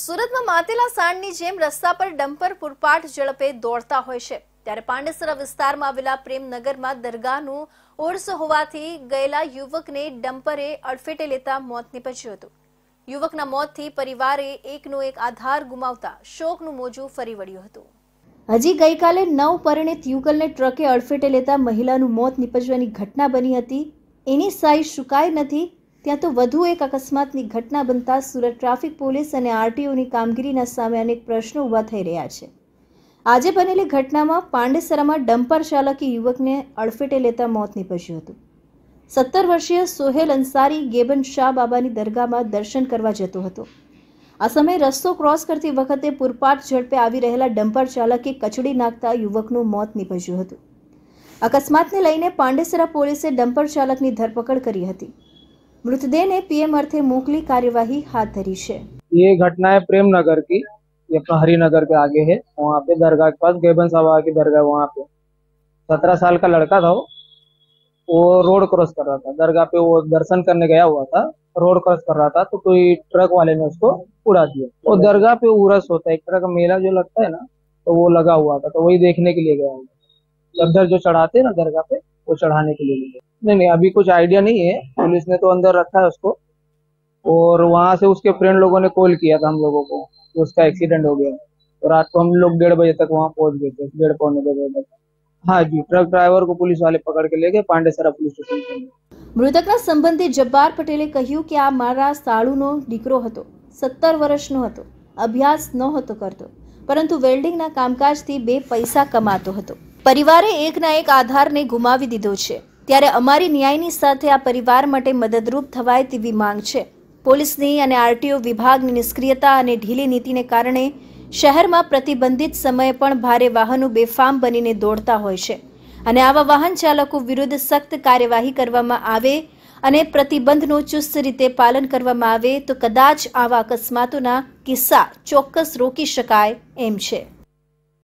સુરતમાં માતેલા સાણની જેમ રસ્તા પર ડમ્પર પુરપાટ ઝડપે દોડતા હોય છે ત્યારે પાંડેસરા વિસ્તારમાં આવેલા પ્રેમનગરમાં દરગાહનું ઓરસ હોવાથી ગયેલા યુવકને ડમ્પરે અડફેટે લેતા મોત નીપજ્યું હતું યુવકના મોતથી પરિવારે એકનો એક આધાર ગુમાવતા શોકનું મોજું ફરી વળ્યું હતું હજી ગઈકાલે નવ પરિણિત યુગલને ટ્રકે અડફેટે લેતા મહિલાનું મોત નીપજવાની ઘટના બની હતી એની સાઈ સુકાઈ નથી ત્યાં તો વધુ એક અકસ્માતની ઘટના બનતા સુરત ટ્રાફિક પોલીસ અને આરટીઓની કામગીરીના સામે અનેક પ્રશ્નો ઊભા થઈ રહ્યા છે આજે બનેલી ઘટનામાં પાંડેસરામાં ડમ્પર ચાલકી યુવકને અડફેટે લેતા મોત નીપજ્યું હતું સત્તર વર્ષીય સોહેલ અંસારી ગેબન શાહ બાબાની દરગાહમાં દર્શન કરવા જતો હતો આ સમયે રસ્તો ક્રોસ કરતી વખતે પૂરપાટ ઝડપે આવી રહેલા ડમ્પર ચાલકે કચડી નાખતા યુવકનું મોત નીપજ્યું હતું અકસ્માતને લઈને પાંડેસરા પોલીસે ડમ્પર ચાલકની ધરપકડ કરી હતી मृतदेह ने पीएम अर्थे मोकली कार्यवाही हाथ धरी है ये घटना है प्रेमनगर की ये अपना हरिनगर के आगे है वहाँ पे दरगाह के पास गेबन सभा की दरगाह वहाँ पे सत्रह साल का लड़का था वो वो रोड क्रॉस कर रहा था दरगाह पे वो दर्शन करने गया हुआ था रोड क्रॉस कर रहा था तो कोई ट्रक वाले ने उसको उड़ा दिया और दरगाह पे उरस होता है एक तरह का मेला जो लगता है ना तो वो लगा हुआ था तो वही देखने के लिए गया हुआ चद्दर जो चढ़ाते है ना दरगाह पे वो चढ़ाने के लिए गया नहीं नहीं अभी कुछ आइडिया नहीं है पुलिस ने तो अंदर रखा है उसको और वहाँ से उसके फ्रेंड लोगों ने कॉल किया था हम लोगों को तो उसका एक्सीडेंट हो गया तो रात को हम लोग डेढ़ बजे तक वहाँ पहुँच गए थे डेढ़ पौने दो बजे तक हाँ जी ट्रक ड्राइवर को पुलिस वाले पकड़ के ले गए पांडेसरा पुलिस स्टेशन મૃતકના સંબંધી જબ્બાર પટેલે કહ્યું કે આ મારા સાળુનો દીકરો હતો સત્તર વર્ષનો હતો અભ્યાસ નહોતો કરતો પરંતુ વેલ્ડિંગના કામકાજથી બે પૈસા કમાતો હતો પરિવારે એકના એક આધારને ગુમાવી દીધો છે ત્યારે અમારી ન્યાયની સાથે આ પરિવાર માટે મદદરૂપ થવાય તેવી માંગ છે પોલીસની અને આરટીઓ વિભાગની નિષ્ક્રિયતા અને ઢીલી નીતિને કારણે શહેરમાં પ્રતિબંધિત સમયે પણ ભારે વાહનો બેફામ બનીને દોડતા હોય છે અને આવા વાહન ચાલકો વિરુદ્ધ સખ્ત કાર્યવાહી કરવામાં આવે અને પ્રતિબંધનું ચુસ્ત રીતે પાલન કરવામાં આવે તો કદાચ આવા અકસ્માતોના કિસ્સા ચોક્કસ રોકી શકાય એમ છે